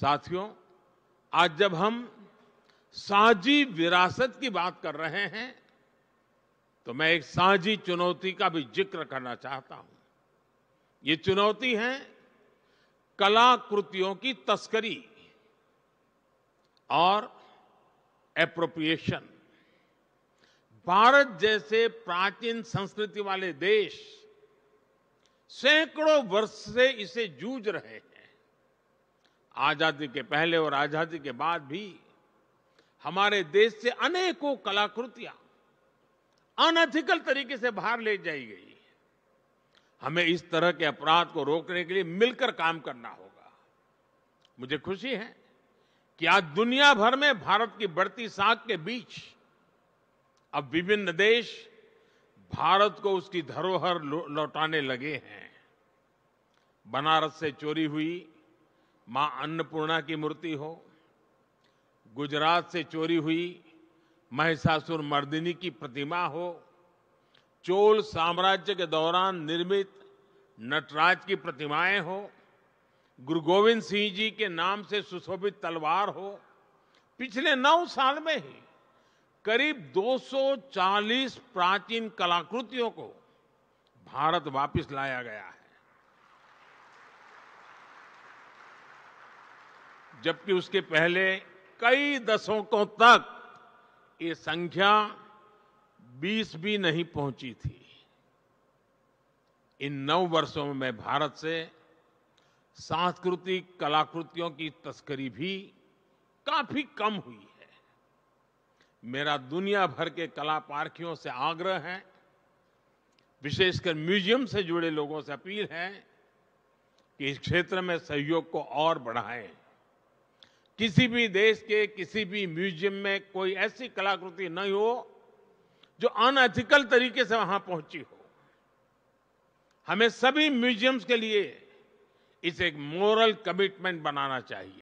साथियों आज जब हम साझी विरासत की बात कर रहे हैं तो मैं एक साझी चुनौती का भी जिक्र करना चाहता हूं ये चुनौती है कलाकृतियों की तस्करी और एप्रोप्रिएशन भारत जैसे प्राचीन संस्कृति वाले देश सैकड़ों वर्ष से इसे जूझ रहे हैं आज़ादी के पहले और आज़ादी के बाद भी हमारे देश से अनेकों कलाकृतियां अनथिकल तरीके से बाहर ले जाई गई हमें इस तरह के अपराध को रोकने के लिए मिलकर काम करना होगा मुझे खुशी है कि आज दुनिया भर में भारत की बढ़ती साख के बीच अब विभिन्न देश भारत को उसकी धरोहर लौटाने लगे हैं बनारस से चोरी हुई मां अन्नपूर्णा की मूर्ति हो गुजरात से चोरी हुई महिषासुर मर्दिनी की प्रतिमा हो चोल साम्राज्य के दौरान निर्मित नटराज की प्रतिमाएं हो गुरु गोविंद सिंह जी के नाम से सुशोभित तलवार हो पिछले नौ साल में ही करीब 240 प्राचीन कलाकृतियों को भारत वापस लाया गया है जबकि उसके पहले कई दशकों तक ये संख्या 20 भी नहीं पहुंची थी इन नौ वर्षों में मैं भारत से सांस्कृतिक कलाकृतियों की तस्करी भी काफी कम हुई है मेरा दुनिया भर के कला पार्खियों से आग्रह है विशेषकर म्यूजियम से जुड़े लोगों से अपील है कि इस क्षेत्र में सहयोग को और बढ़ाएं किसी भी देश के किसी भी म्यूजियम में कोई ऐसी कलाकृति नहीं हो जो अनएथिकल तरीके से वहां पहुंची हो हमें सभी म्यूजियम्स के लिए इसे एक मोरल कमिटमेंट बनाना चाहिए